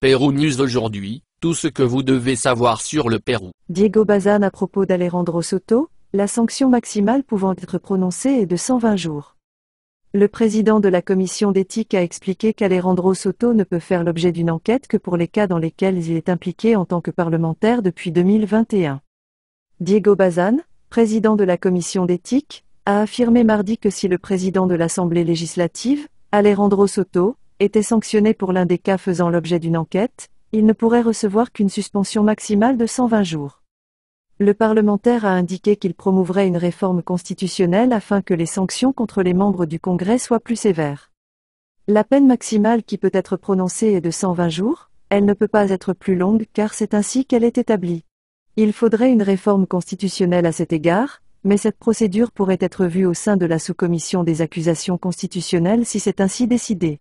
Pérou News aujourd'hui, tout ce que vous devez savoir sur le Pérou. Diego Bazan à propos d'Alejandro Soto, la sanction maximale pouvant être prononcée est de 120 jours. Le président de la commission d'éthique a expliqué qu'Alejandro Soto ne peut faire l'objet d'une enquête que pour les cas dans lesquels il est impliqué en tant que parlementaire depuis 2021. Diego Bazan, président de la commission d'éthique, a affirmé mardi que si le président de l'Assemblée législative, Alejandro Soto, était sanctionné pour l'un des cas faisant l'objet d'une enquête, il ne pourrait recevoir qu'une suspension maximale de 120 jours. Le parlementaire a indiqué qu'il promouvrait une réforme constitutionnelle afin que les sanctions contre les membres du Congrès soient plus sévères. La peine maximale qui peut être prononcée est de 120 jours, elle ne peut pas être plus longue car c'est ainsi qu'elle est établie. Il faudrait une réforme constitutionnelle à cet égard, mais cette procédure pourrait être vue au sein de la sous-commission des accusations constitutionnelles si c'est ainsi décidé.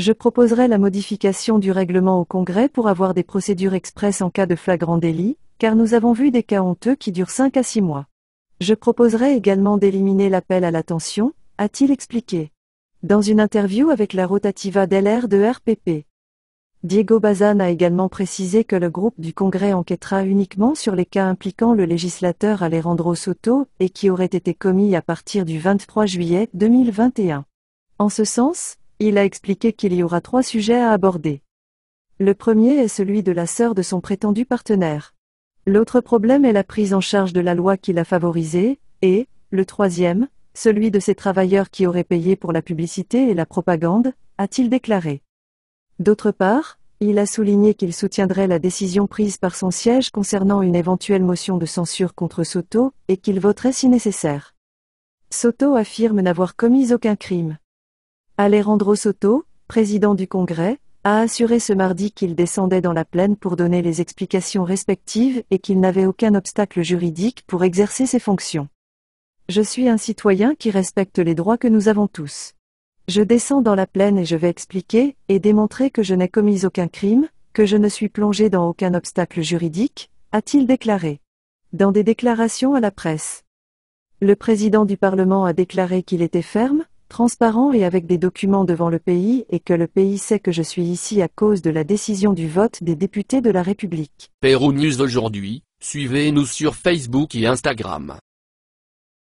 Je proposerai la modification du règlement au Congrès pour avoir des procédures express en cas de flagrant délit, car nous avons vu des cas honteux qui durent 5 à 6 mois. Je proposerai également d'éliminer l'appel à l'attention, a-t-il expliqué. Dans une interview avec la rotativa d'LR de RPP. Diego Bazan a également précisé que le groupe du Congrès enquêtera uniquement sur les cas impliquant le législateur Alejandro Soto et qui auraient été commis à partir du 23 juillet 2021. En ce sens, il a expliqué qu'il y aura trois sujets à aborder. Le premier est celui de la sœur de son prétendu partenaire. L'autre problème est la prise en charge de la loi qui l'a favorisée, et, le troisième, celui de ses travailleurs qui auraient payé pour la publicité et la propagande, a-t-il déclaré. D'autre part, il a souligné qu'il soutiendrait la décision prise par son siège concernant une éventuelle motion de censure contre Soto, et qu'il voterait si nécessaire. Soto affirme n'avoir commis aucun crime. Alejandro Soto, président du Congrès, a assuré ce mardi qu'il descendait dans la plaine pour donner les explications respectives et qu'il n'avait aucun obstacle juridique pour exercer ses fonctions. Je suis un citoyen qui respecte les droits que nous avons tous. Je descends dans la plaine et je vais expliquer et démontrer que je n'ai commis aucun crime, que je ne suis plongé dans aucun obstacle juridique, a-t-il déclaré. Dans des déclarations à la presse. Le président du Parlement a déclaré qu'il était ferme, transparent et avec des documents devant le pays et que le pays sait que je suis ici à cause de la décision du vote des députés de la République. Pérou News aujourd'hui, suivez-nous sur Facebook et Instagram.